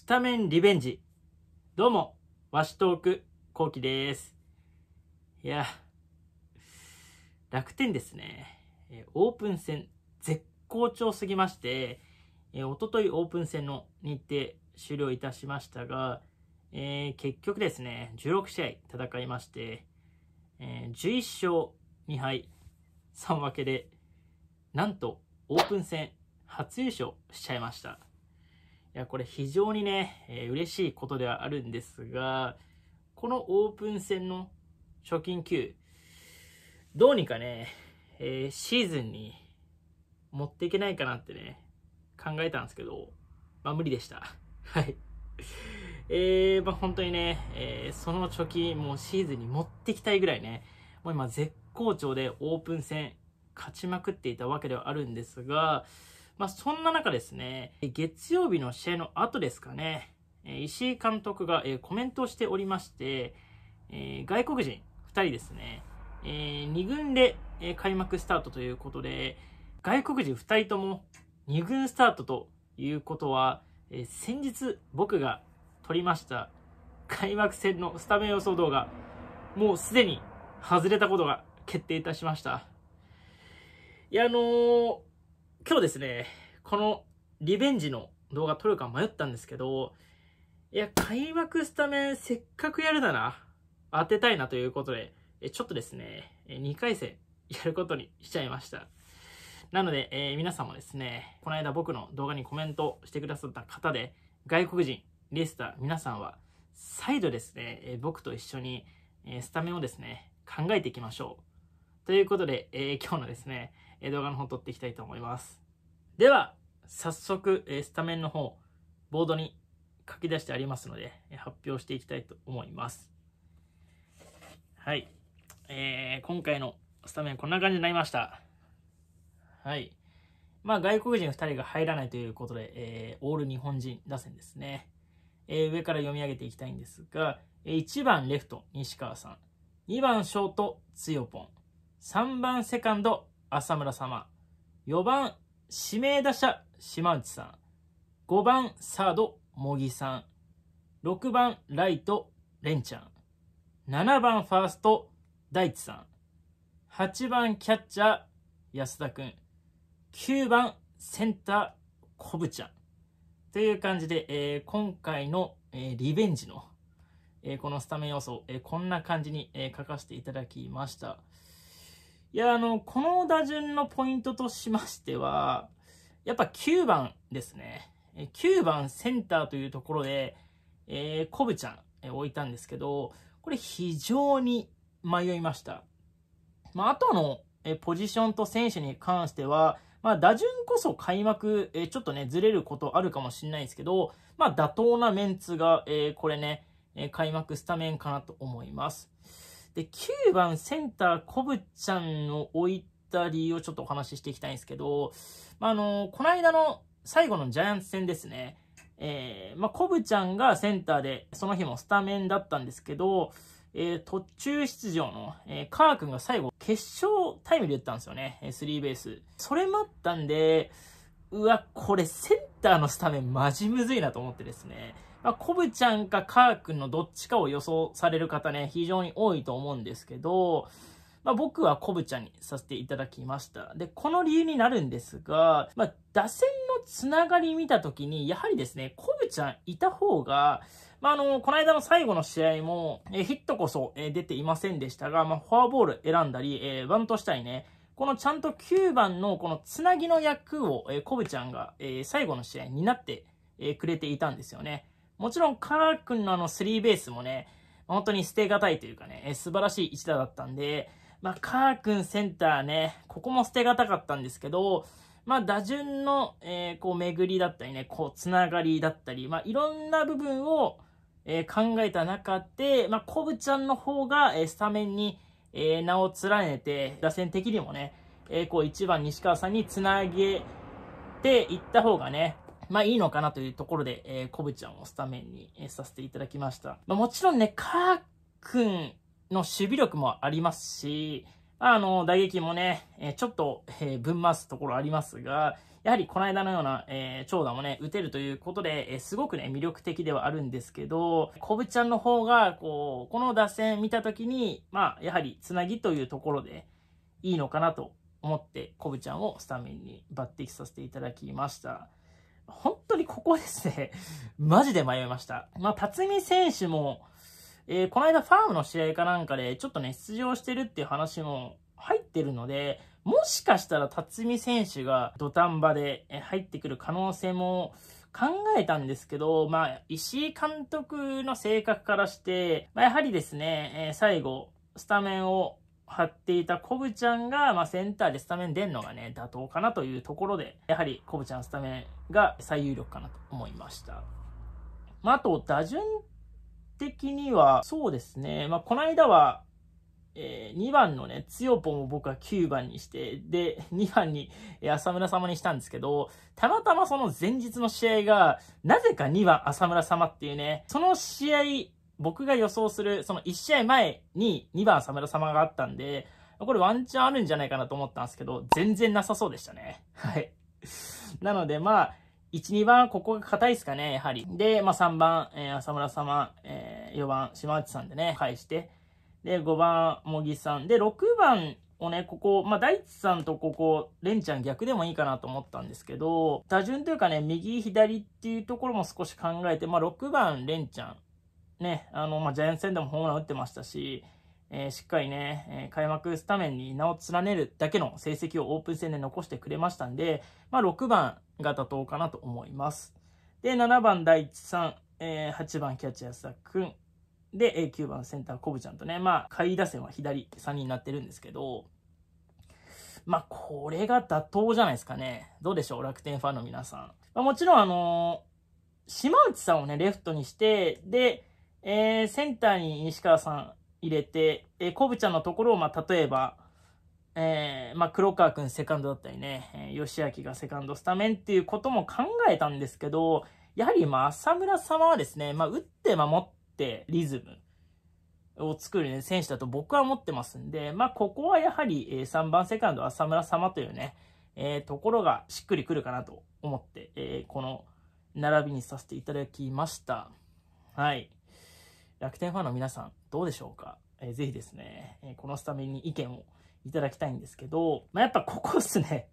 スタメンリベンジ。どうも、ワシトーク、コウキです。いや、楽天ですね。オープン戦、絶好調すぎまして、おとといオープン戦の日程終了いたしましたが、えー、結局ですね、16試合戦いまして、えー、11勝2敗、3分けで、なんとオープン戦初優勝しちゃいました。いや、これ非常にね、えー、嬉しいことではあるんですが、このオープン戦の貯金9、どうにかね、えー、シーズンに持っていけないかなってね、考えたんですけど、まあ無理でした。はい。えー、まあ本当にね、えー、その貯金もうシーズンに持ってきたいぐらいね、もう今絶好調でオープン戦勝ちまくっていたわけではあるんですが、まあ、そんな中ですね、月曜日の試合の後ですかね、石井監督がコメントをしておりまして、外国人2人ですね、2軍で開幕スタートということで、外国人2人とも2軍スタートということは、先日僕が撮りました開幕戦のスタメン予想動画、もうすでに外れたことが決定いたしました。いや、あのー今日ですね、このリベンジの動画撮るか迷ったんですけど、いや、開幕スタメンせっかくやるなら当てたいなということで、ちょっとですね、2回戦やることにしちゃいました。なので、えー、皆さんもですね、この間僕の動画にコメントしてくださった方で、外国人、レスター、皆さんは、再度ですね、えー、僕と一緒に、えー、スタメンをですね、考えていきましょう。ということで、え今日のですね、え動画の方撮っていきたいと思います。では、早速、えスタメンの方、ボードに書き出してありますので、発表していきたいと思います。はい。えー、今回のスタメンこんな感じになりました。はい。まあ、外国人2人が入らないということで、えー、オール日本人打線ですね。えー、上から読み上げていきたいんですが、1番レフト、西川さん。2番ショート、つよぽん。3番セカンド、浅村様。4番、指名打者、島内さん。5番、サード、茂木さん。6番、ライト、レンちゃん。7番、ファースト、大地さん。8番、キャッチャー、安田くん。9番、センター、コブちゃん。という感じで、えー、今回の、えー、リベンジの、えー、このスタメン要素、えこんな感じに、え書かせていただきました。いや、あの、この打順のポイントとしましては、やっぱ9番ですね。9番センターというところで、えー、コブちゃん、えー、置いたんですけど、これ非常に迷いました。まあ、あとの、えー、ポジションと選手に関しては、まあ、打順こそ開幕、えー、ちょっとね、ずれることあるかもしれないですけど、まあ、妥当なメンツが、えー、これね、え開幕スタメンかなと思います。で、9番センター、コブちゃんを置いた理由をちょっとお話ししていきたいんですけど、まあ、あの、この間の最後のジャイアンツ戦ですね。えー、まあ、コブちゃんがセンターで、その日もスタメンだったんですけど、えー、途中出場の、えー、カー君が最後、決勝タイムで打ったんですよね。スリーベース。それもあったんで、うわ、これセンターのスタメンマジむずいなと思ってですね。まあ、コブちゃんかカー君のどっちかを予想される方ね、非常に多いと思うんですけど、まあ、僕はコブちゃんにさせていただきました。で、この理由になるんですが、まあ、打線のつながり見たときに、やはりですね、コブちゃんいた方が、まあ、あの、この間の最後の試合も、えヒットこそ、え出ていませんでしたが、まあ、フォアボール選んだり、えー、バントしたりね、このちゃんと9番のこのつなぎの役を、えー、コブちゃんが、えー、最後の試合になって、えー、くれていたんですよね。もちろん、カー君のあのスリーベースもね、本当に捨てがたいというかね、えー、素晴らしい一打だったんで、まあ、カー君センターね、ここも捨てがたかったんですけど、まあ、打順の、えー、こう、巡りだったりね、こう、つながりだったり、まあ、いろんな部分を、えー、考えた中で、まあ、コブちゃんの方が、えー、スタメンに、えー、名を連ねて、打線的にもね、えー、こう1番西川さんにつなげていった方がね、まあいいのかなというところで、えー、コブちゃんをスタメンに、えさせていただきました。まあもちろんね、カー君の守備力もありますし、あの、打撃もね、えちょっと、えぶん回すところありますが、やはりこの間のような、えー、長打もね、打てるということで、えー、すごくね、魅力的ではあるんですけど、コブちゃんの方が、こう、この打線見たときに、まあ、やはり、つなぎというところで、いいのかなと思って、コブちゃんをスタメンに抜擢させていただきました。本当にここですね、マジで迷いました。まあ、辰巳選手も、えー、この間ファームの試合かなんかで、ちょっとね、出場してるっていう話も入ってるので、もしかしたら辰巳選手が土壇場で入ってくる可能性も考えたんですけど、まあ、石井監督の性格からして、まあ、やはりですね、えー、最後、スタメンを張っていたコブちゃんが、まあ、センターでスタメン出んのがね、妥当かなというところで、やはりコブちゃんスタメンが最有力かなと思いました。まあ、あと、打順的には、そうですね。まあ、この間は、えー、2番のね、つよぽんを僕は9番にして、で、2 番に、え浅村様にしたんですけど、たまたまその前日の試合が、なぜか2番浅村様っていうね、その試合、僕が予想する、その1試合前に2番浅村様があったんで、これワンチャンあるんじゃないかなと思ったんですけど、全然なさそうでしたね。はい。なので、まあ、1、2番、ここが硬いですかね、やはり。で、まあ、3番、えー、浅村様、えー、4番、島内さんでね、返して。で、5番、茂木さん。で、6番をね、ここ、まあ、大地さんとここ、んちゃん逆でもいいかなと思ったんですけど、打順というかね、右、左っていうところも少し考えて、まあ、6番、んちゃん。ね、あの、まあ、ジャイアンツ戦でもホームラン打ってましたし、えー、しっかりね、えー、開幕スタメンに名を連ねるだけの成績をオープン戦で残してくれましたんで、まあ、6番が妥当かなと思います。で、7番第一さん、えー、8番キャッチャー安田くん、で、9番センターコブちゃんとね、まあ、下位打線は左3人になってるんですけど、まあ、これが妥当じゃないですかね。どうでしょう、楽天ファンの皆さん。まあ、もちろん、あのー、島内さんをね、レフトにして、で、えー、センターに西川さん、入れて、えコブちゃんのところを、まあ、例えば、えー、まあ、黒川君セカンドだったりね、え吉明がセカンドスタメンっていうことも考えたんですけど、やはり、まあ、浅村様はですね、まあ、打って守ってリズム。を作る、ね、選手だと僕は思ってますんで、まあ、ここはやはり、え3番セカンド浅村様というね、えー、ところがしっくりくるかなと思って、えー、この並びにさせていただきました。はい。楽天ファンの皆さん、どうでしょうか、えー、ぜひですね、えこのスタメンに意見をいただきたいんですけど、まあ、やっぱここっすね。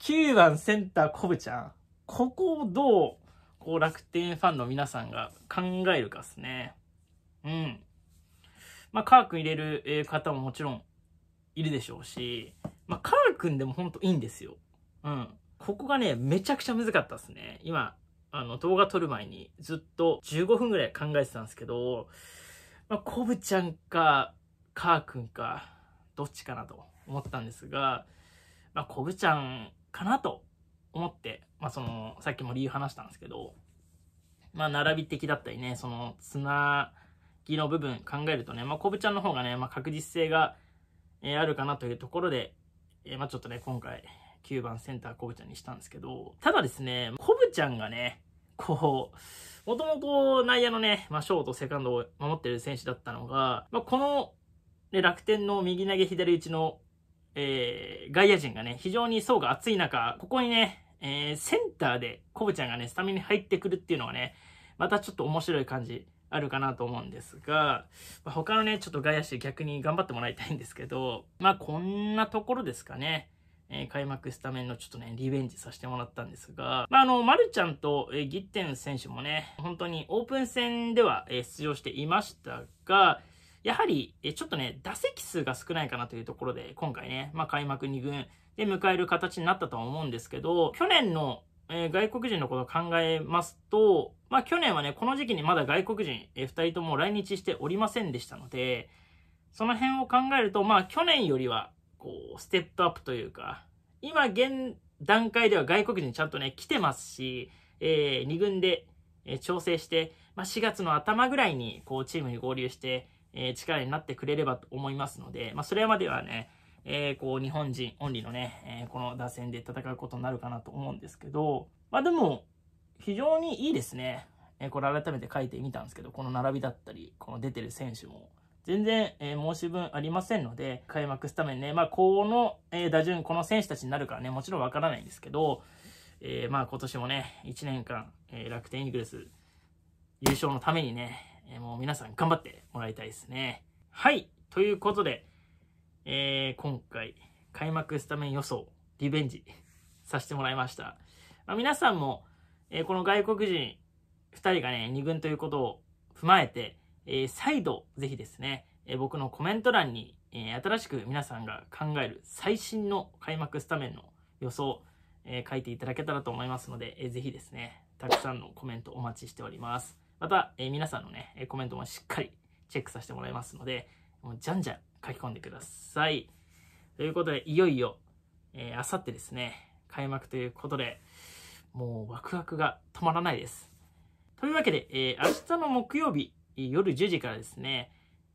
9 番センターコブちゃん。ここをどう、こう楽天ファンの皆さんが考えるかっすね。うん。まあ、カー君入れる方ももちろんいるでしょうし、まあ、カー君でもほんといいんですよ。うん。ここがね、めちゃくちゃ難かったっすね。今、あの、動画撮る前にずっと15分ぐらい考えてたんですけど、まあ、コブちゃんか、カー君か、どっちかなと思ったんですが、まあ、コブちゃんかなと思って、まあ、その、さっきも理由話したんですけど、まあ、並び的だったりね、その、つなぎの部分考えるとね、まあ、コブちゃんの方がね、まあ、確実性が、えあるかなというところで、えまあ、ちょっとね、今回、9番センターコブちゃんにしたんですけど、ただですね、コブちゃんがね、構、もともと内野のね、まあ、ショート、セカンドを守ってる選手だったのが、まあ、この、ね、楽天の右投げ左打ちの、えー、外野陣がね、非常に層が厚い中、ここにね、えー、センターでコブちゃんがね、スタミナに入ってくるっていうのはね、またちょっと面白い感じあるかなと思うんですが、まあ、他のね、ちょっと外野手逆に頑張ってもらいたいんですけど、まあこんなところですかね。えー、開幕スタメンのちょっとね、リベンジさせてもらったんですが、まあ、あの、マルちゃんと、えー、ギッテン選手もね、本当にオープン戦では、えー、出場していましたが、やはり、えー、ちょっとね、打席数が少ないかなというところで、今回ね、まあ、開幕2軍で迎える形になったとは思うんですけど、去年の、えー、外国人のことを考えますと、まあ、去年はね、この時期にまだ外国人、えー、2人とも来日しておりませんでしたので、その辺を考えると、まあ、去年よりは、こう、ステップアップというか、今現段階では外国人ちゃんとね、来てますし、えー、2軍で、え調整して、まあ、4月の頭ぐらいに、こう、チームに合流して、えー、力になってくれればと思いますので、まあ、それまではね、えー、こう、日本人オンリーのね、えこの打線で戦うことになるかなと思うんですけど、まあ、でも、非常にいいですね。えこれ改めて書いてみたんですけど、この並びだったり、この出てる選手も、全然、えー、申し分ありませんので、開幕スタメンね、まあ、この、えー、打順、この選手たちになるからね、もちろんわからないんですけど、えー、まあ、今年もね、1年間、えー、楽天イーグルス、優勝のためにね、えもう皆さん頑張ってもらいたいですね。はい、ということで、えー、今回、開幕スタメン予想、リベンジさせてもらいました。まあ、皆さんも、えー、この外国人2人がね、2軍ということを踏まえて、えー、再度ぜひですね、えー、僕のコメント欄に、えー、新しく皆さんが考える最新の開幕スタメンの予想、え書いていただけたらと思いますので、えー、ぜひですね、たくさんのコメントお待ちしております。また、え皆さんのね、コメントもしっかりチェックさせてもらいますので、もうじゃんじゃん書き込んでください。ということで、いよいよ、えー、あさってですね、開幕ということで、もうワクワクが止まらないです。というわけで、えー、明日の木曜日、夜10時からですね、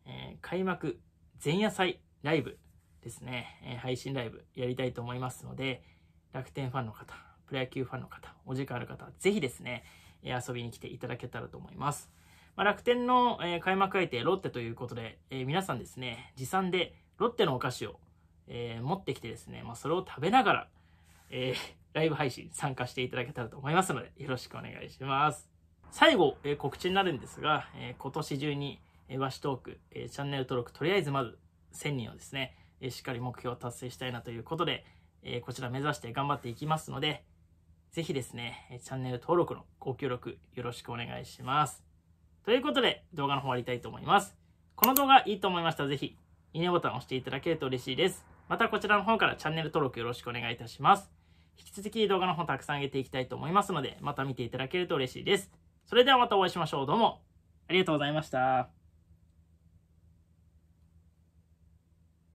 えー、開幕前夜祭ライブですね、えー、配信ライブやりたいと思いますので、楽天ファンの方、プロ野球ファンの方、お時間ある方、ぜひですね、えー、遊びに来ていただけたらと思います。まあ、楽天の、えー、開幕相手、ロッテということで、えー、皆さんですね、持参でロッテのお菓子を、えー、持ってきてですね、まあ、それを食べながら、えー、ライブ配信参加していただけたらと思いますので、よろしくお願いします。最後、え告知になるんですが、え今年中に、え和紙トーク、えチャンネル登録、とりあえずまず1000人をですね、えしっかり目標を達成したいなということで、えこちら目指して頑張っていきますので、ぜひですね、チャンネル登録のご協力よろしくお願いします。ということで、動画の方終わりたいと思います。この動画いいと思いましたら、ぜひ、いいねボタンを押していただけると嬉しいです。またこちらの方からチャンネル登録よろしくお願いいたします。引き続き動画の方たくさん上げていきたいと思いますので、また見ていただけると嬉しいです。それではまたお会いしましょう。どうもありがとうございました。